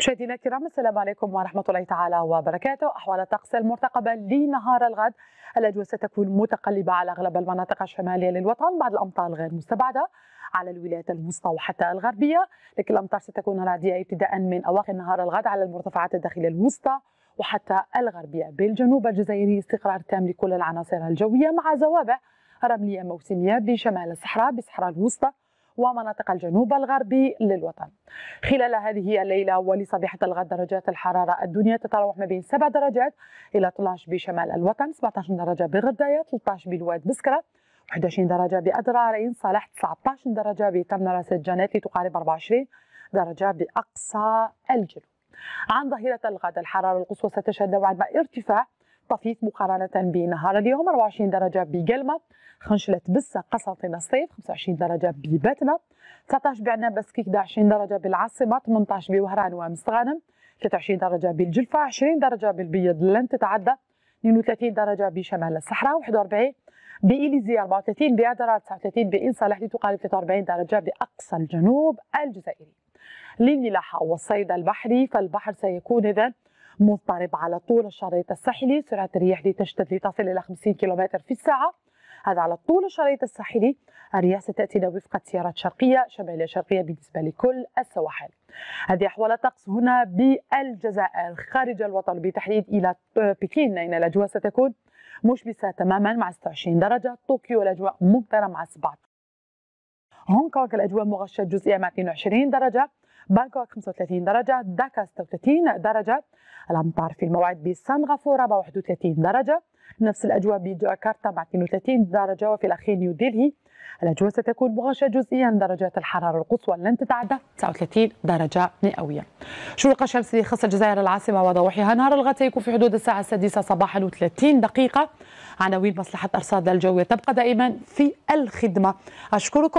مشاهدينا الكرام السلام عليكم ورحمه الله تعالى وبركاته احوال الطقس المرتقبه لنهار الغد الاجواء ستكون متقلبه على اغلب المناطق الشماليه للوطن بعد الامطار غير مستبعده على الولايات الوسطى وحتى الغربيه لكن الامطار ستكون رعديه ابتداء من اواخر نهار الغد على المرتفعات الداخليه الوسطى وحتى الغربيه بالجنوب الجزائري استقرار تام لكل العناصر الجويه مع زوابع رمليه موسميه بشمال الصحراء بالصحراء الوسطى ومناطق الجنوب الغربي للوطن خلال هذه الليلة ولصبيحة الغد درجات الحرارة الدنيا تتراوح ما بين 7 درجات إلى 12 بشمال الوطن 17 درجة بغداية 13 بالواد بسكرة 21 درجة بأدرارين صالح 19 درجة بتمنرة سجانات لتقارب 24 درجة بأقصى الجنوب عن ظهيرة الغد الحرارة القصوى ستشهد بعد ما ارتفاع طفيف مقارنة بنهار اليوم 24 درجة بقلمة خنشلة بسة قسنطينة الصيف 25 درجة بباتنا 19 بعنا بسكيك 20 درجة بالعاصمة 18 بوهران ومستغانم 23 درجة بالجلفة 20 درجة بالبيض لن تتعدى 32 درجة بشمال الصحراء 41 بإليزي 34 بأدرا 39 بإن صالح لتقارب 43 درجة بأقصى الجنوب الجزائري للملاحة والصيد البحري فالبحر سيكون إذا مضطرب على طول الشريط الساحلي سرعة الرياح لتشتد لتصل إلى 50 كم في الساعة هذا على طول الشريط الساحلي الرياح ستأتينا وفق تيارات شرقية شمالية شرقية بالنسبة لكل السواحل هذه أحوال الطقس هنا بالجزائر خارج الوطن بتحديد إلى بكين أين الأجواء ستكون مشمسة تماما مع 26 درجة طوكيو الأجواء ممطرة مع 17 هونغ كونغ الأجواء مغشاة جزئيا مع 22 درجة بانكوك 35 درجة داكا 36 درجة الأمطار في الموعد بسنغافورة 31 درجة نفس الأجواء بجاكرتا مع 32 درجة وفي الأخير نيو ديلهي الأجواء ستكون مغشة جزئيا درجات الحرارة القصوى لن تتعدى 39 درجة مئوية. شروق الشمس لخص الجزائر العاصمة وضوحها نهار الغد سيكون في حدود الساعة السادسة صباحا و30 دقيقة. عناوين مصلحة أرصاد الجوية تبقى دائما في الخدمة. أشكركم